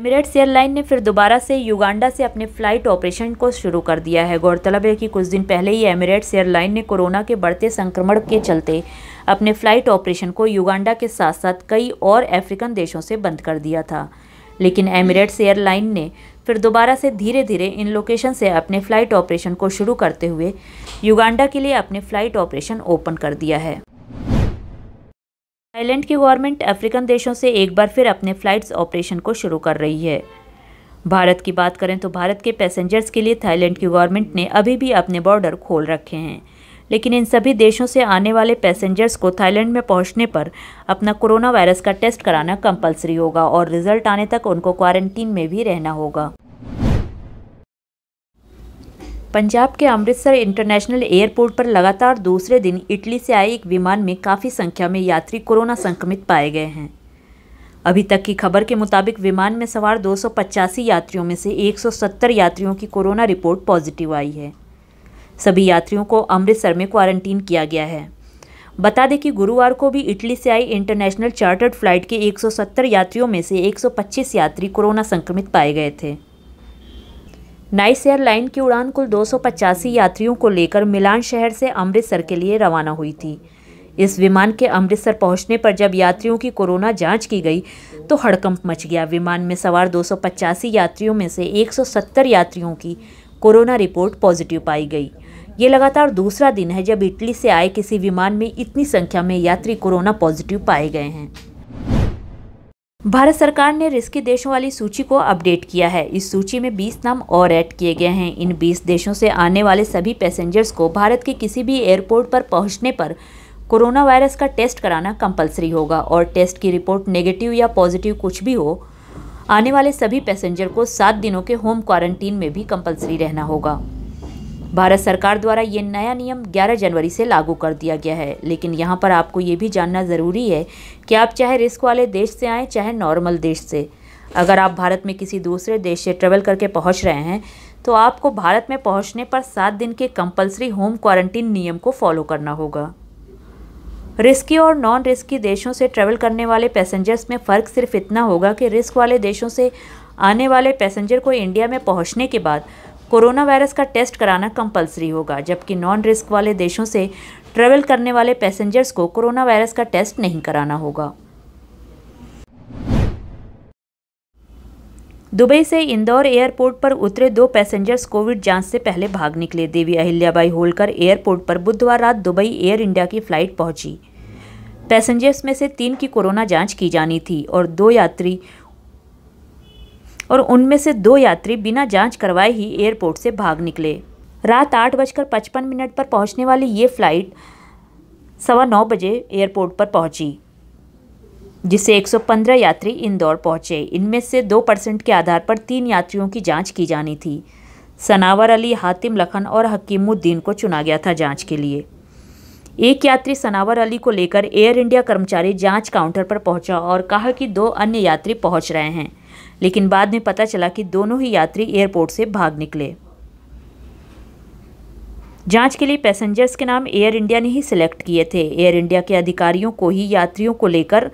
Emirates airline ने फिर दोबारा से युगांडा से अपने फ्लाइट ऑपरेशन को शुरू कर दिया है गौरतलब है कि कुछ दिन पहले ही एमिरेट्स एयरलाइन ने कोरोना के बढ़ते संक्रमण के चलते अपने फ्लाइट ऑपरेशन को युगांडा के साथ साथ कई और अफ्रीकन देशों से बंद कर दिया था लेकिन एमिरेट्स एयरलाइन ने फिर दोबारा से धीरे धीरे इन लोकेशन से अपने फ्लाइट ऑपरेशन को शुरू करते हुए युगांडा के लिए अपने फ्लाइट ऑपरेशन ओपन कर दिया है थाईलैंड की गवर्नमेंट अफ्रीकन देशों से एक बार फिर अपने फ्लाइट्स ऑपरेशन को शुरू कर रही है भारत की बात करें तो भारत के पैसेंजर्स के लिए थाईलैंड की गवर्नमेंट ने अभी भी अपने बॉर्डर खोल रखे हैं लेकिन इन सभी देशों से आने वाले पैसेंजर्स को थाईलैंड में पहुंचने पर अपना कोरोना वायरस का टेस्ट कराना कंपलसरी होगा और रिजल्ट आने तक उनको क्वारंटीन में भी रहना होगा पंजाब के अमृतसर इंटरनेशनल एयरपोर्ट पर लगातार दूसरे दिन इटली से आए एक विमान में काफ़ी संख्या में यात्री कोरोना संक्रमित पाए गए हैं अभी तक की खबर के मुताबिक विमान में सवार दो यात्रियों में से 170 यात्रियों की कोरोना रिपोर्ट पॉजिटिव आई है सभी यात्रियों को अमृतसर में क्वारंटीन किया गया है बता दें कि गुरुवार को भी इटली से आई इंटरनेशनल चार्टर्ड फ्लाइट के 170 यात्रियों में से 125 यात्री कोरोना संक्रमित पाए गए थे नाइस एयरलाइन की उड़ान कुल दो यात्रियों को लेकर मिलान शहर से अमृतसर के लिए रवाना हुई थी इस विमान के अमृतसर पहुंचने पर जब यात्रियों की कोरोना जांच की गई तो हड़कंप मच गया विमान में सवार दो यात्रियों में से 170 यात्रियों की कोरोना रिपोर्ट पॉजिटिव पाई गई ये लगातार दूसरा दिन है जब इटली से आए किसी विमान में इतनी संख्या में यात्री कोरोना पॉजिटिव पाए गए हैं भारत सरकार ने रिस्की देशों वाली सूची को अपडेट किया है इस सूची में 20 नाम और ऐड किए गए हैं इन 20 देशों से आने वाले सभी पैसेंजर्स को भारत के किसी भी एयरपोर्ट पर पहुंचने पर कोरोना वायरस का टेस्ट कराना कंपलसरी होगा और टेस्ट की रिपोर्ट नेगेटिव या पॉजिटिव कुछ भी हो आने वाले सभी पैसेंजर को सात दिनों के होम क्वारंटीन में भी कंपलसरी रहना होगा भारत सरकार द्वारा ये नया नियम 11 जनवरी से लागू कर दिया गया है लेकिन यहाँ पर आपको ये भी जानना ज़रूरी है कि आप चाहे रिस्क वाले देश से आएँ चाहे नॉर्मल देश से अगर आप भारत में किसी दूसरे देश से ट्रेवल करके पहुँच रहे हैं तो आपको भारत में पहुँचने पर सात दिन के कंपलसरी होम क्वारंटीन नियम को फॉलो करना होगा रिस्की और नॉन रिस्की देशों से ट्रैवल करने वाले पैसेंजर्स में फ़र्क सिर्फ इतना होगा कि रिस्क वाले देशों से आने वाले पैसेंजर को इंडिया में पहुंचने के बाद कोरोना वायरस का टेस्ट कराना कंपलसरी होगा जबकि नॉन रिस्क वाले देशों से ट्रैवल करने वाले पैसेंजर्स को कोरोना वायरस का टेस्ट नहीं कराना होगा दुबई से इंदौर एयरपोर्ट पर उतरे दो पैसेंजर्स कोविड जांच से पहले भाग निकले देवी अहिल्याबाई होलकर एयरपोर्ट पर बुधवार रात दुबई एयर इंडिया की फ्लाइट पहुंची पैसेंजर्स में से तीन की कोरोना जांच की जानी थी और दो यात्री और उनमें से दो यात्री बिना जांच करवाए ही एयरपोर्ट से भाग निकले रात आठ बजकर पचपन मिनट पर पहुंचने वाली ये फ़्लाइट सवा नौ बजे एयरपोर्ट पर पहुंची जिससे 115 यात्री इंदौर पहुंचे इनमें से दो परसेंट के आधार पर तीन यात्रियों की जांच की जानी थी सनावर अली हातिम लखन और हकीमुद्दीन को चुना गया था जांच के लिए एक यात्री सनावर अली को लेकर एयर इंडिया कर्मचारी जांच काउंटर पर पहुंचा और कहा कि दो अन्य यात्री पहुंच रहे हैं लेकिन बाद में पता चला कि दोनों ही यात्री एयरपोर्ट से भाग निकले जांच के लिए पैसेंजर्स के नाम एयर इंडिया ने ही सिलेक्ट किए थे एयर इंडिया के अधिकारियों को ही यात्रियों को लेकर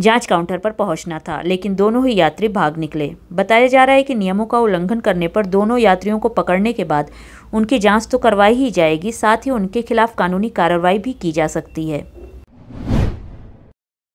जांच काउंटर पर पहुंचना था लेकिन दोनों ही यात्री भाग निकले बताया जा रहा है कि नियमों का उल्लंघन करने पर दोनों यात्रियों को पकड़ने के बाद उनकी जांच तो करवाई ही जाएगी साथ ही उनके खिलाफ कानूनी कार्रवाई भी की जा सकती है